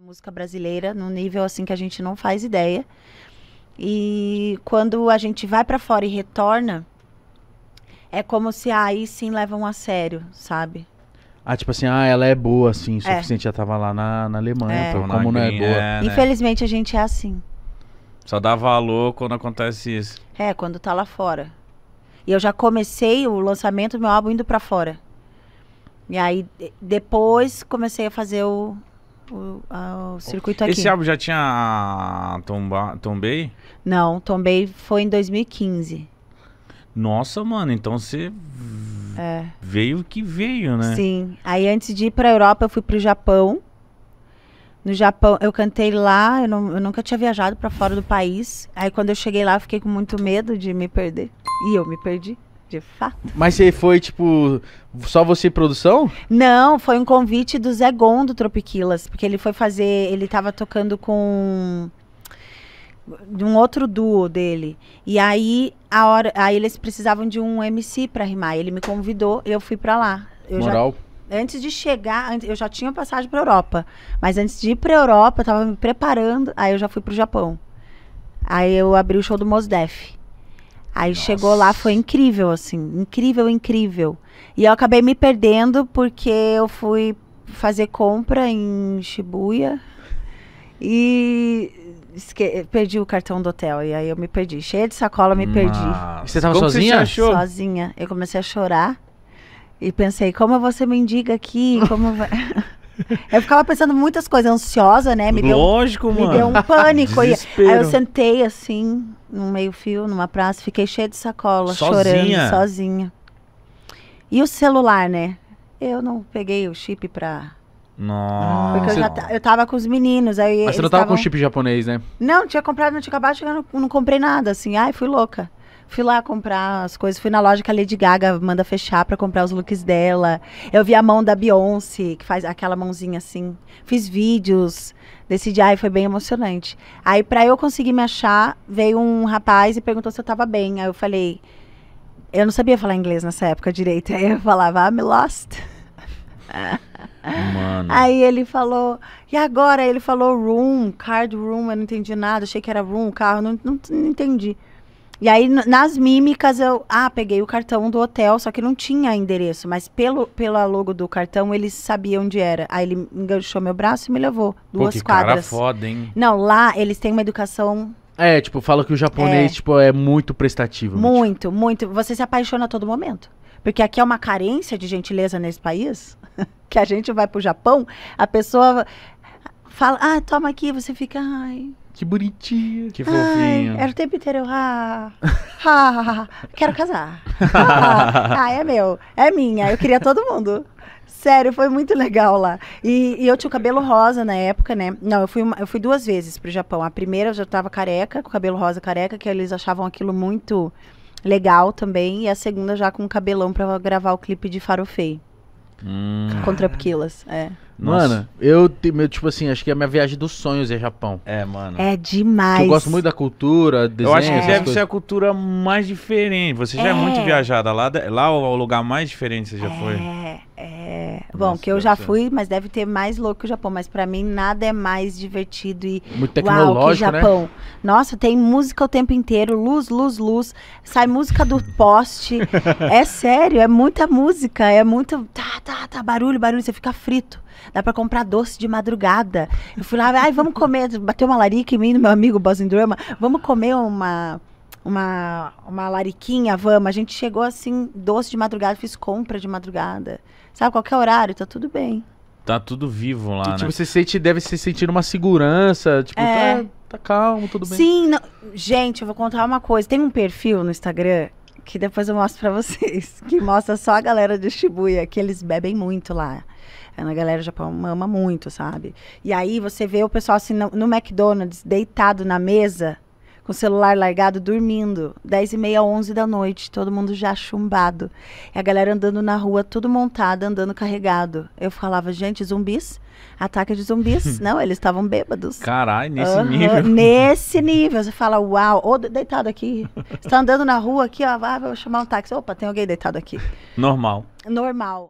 música brasileira num nível assim que a gente não faz ideia. E quando a gente vai para fora e retorna, é como se ah, aí sim levam a sério, sabe? Ah, tipo assim, ah, ela é boa, assim, o é. suficiente, já tava lá na, na Alemanha, é. então, como na não é boa. É, é, né? Infelizmente a gente é assim. Só dá valor quando acontece isso. É, quando tá lá fora. E eu já comecei o lançamento do meu álbum indo para fora. E aí, depois comecei a fazer o, o, o circuito aqui. Esse álbum já tinha tomba, Tombei? Não, Tombei foi em 2015. Nossa, mano, então você é. veio que veio, né? Sim. Aí antes de ir pra Europa, eu fui pro Japão. No Japão, eu cantei lá, eu, não, eu nunca tinha viajado para fora do país. Aí quando eu cheguei lá, eu fiquei com muito medo de me perder. E eu me perdi de fato. Mas você foi, tipo, só você produção? Não, foi um convite do Zé Gondo do Tropiquilas, porque ele foi fazer, ele tava tocando com de um outro duo dele. E aí a hora, aí eles precisavam de um MC para rimar. Ele me convidou, eu fui para lá. Eu Moral. Já antes de chegar, eu já tinha passagem para Europa, mas antes de ir para Europa, eu tava me preparando, aí eu já fui pro Japão. Aí eu abri o show do Mosdef. Aí Nossa. chegou lá, foi incrível, assim, incrível, incrível. E eu acabei me perdendo porque eu fui fazer compra em Shibuya e esque... perdi o cartão do hotel. E aí eu me perdi, cheia de sacola, me Nossa. perdi. você estava sozinha? Você sozinha. Eu comecei a chorar. E pensei, como você mendiga aqui? Como vai... Eu ficava pensando muitas coisas, ansiosa, né? Me Lógico, deu, mano. Me deu um pânico. E, aí eu sentei assim, num meio fio, numa praça, fiquei cheia de sacola, sozinha. chorando, sozinha. E o celular, né? Eu não peguei o chip pra nossa. Porque eu, já eu tava com os meninos. Aí Mas você não tava tavam... com chip japonês, né? Não, tinha comprado, não tinha acabado não, não comprei nada, assim. Ai, fui louca. Fui lá comprar as coisas, fui na loja que a Lady Gaga manda fechar para comprar os looks dela. Eu vi a mão da Beyoncé, que faz aquela mãozinha assim. Fiz vídeos desse dia e foi bem emocionante. Aí, para eu conseguir me achar, veio um rapaz e perguntou se eu tava bem. Aí eu falei, eu não sabia falar inglês nessa época direito. Aí eu falava, I'm lost. Mano. Aí ele falou, e agora? Aí ele falou room, card room, eu não entendi nada, achei que era room, carro, não, não, não entendi. E aí, nas mímicas, eu. Ah, peguei o cartão do hotel, só que não tinha endereço, mas pelo, pela logo do cartão, eles sabiam onde era. Aí ele enganchou meu braço e me levou duas Pô, que quadras. Cara foda, hein? Não, lá eles têm uma educação é, tipo, fala que o japonês, é. tipo, é muito prestativo. Muito, muito. Você se apaixona a todo momento. Porque aqui é uma carência de gentileza nesse país, que a gente vai pro Japão, a pessoa fala, ah, toma aqui, você fica, ai. Que bonitinho. Que fofinho. Ai, era o tempo inteiro. Ah, ah, quero casar. Ah, ah, é meu. É minha. Eu queria todo mundo. Sério, foi muito legal lá. E, e, eu tinha o cabelo rosa na época, né? Não, eu fui, uma, eu fui duas vezes pro Japão. A primeira eu já tava careca, com o cabelo rosa careca, que eles achavam aquilo muito legal também. E a segunda já com o cabelão pra gravar o clipe de Farofei. Hum. Contra Piquilas, é. Mano, eu, eu, tipo assim, acho que é a minha viagem dos sonhos é Japão. É, mano. É demais. Eu gosto muito da cultura, desenho, Eu acho que é. deve ser a cultura mais diferente. Você já é, é muito viajada. Lá, lá é o lugar mais diferente você já é, foi. É, é. É, bom, que eu já ser. fui, mas deve ter mais louco que o Japão. Mas para mim nada é mais divertido e Muito tecnológico, uau, que né? Japão. Né? Nossa, tem música o tempo inteiro, luz, luz, luz. Sai música do poste. é sério, é muita música, é muito tá, tá, tá, barulho, barulho, você fica frito. Dá para comprar doce de madrugada. Eu fui lá, ai, vamos comer, bateu uma larica em mim, no meu amigo Boss Drama, vamos comer uma uma, uma lariquinha, vamos. A gente chegou assim, doce de madrugada, fiz compra de madrugada. Sabe, qualquer horário, tá tudo bem. Tá tudo vivo lá, e, tipo, né? você sente, deve se sentir uma segurança, tipo, é... tá, tá, calmo, tudo bem. Sim, não... gente, eu vou contar uma coisa. Tem um perfil no Instagram que depois eu mostro para vocês, que mostra só a galera de Shibuya, que eles bebem muito lá. É a galera do Japão ama muito, sabe? E aí você vê o pessoal assim no, no McDonald's deitado na mesa, com o celular largado, dormindo. 10 e meia, 11 da noite, todo mundo já chumbado. E a galera andando na rua, tudo montado, andando carregado. Eu falava, gente, zumbis? Ataque de zumbis? Não, eles estavam bêbados. Caralho, nesse uhum, nível. Nesse nível. Você fala, uau, ou deitado aqui. Você tá andando na rua aqui, ó, vai, ah, vou chamar um táxi. Opa, tem alguém deitado aqui. Normal. Normal.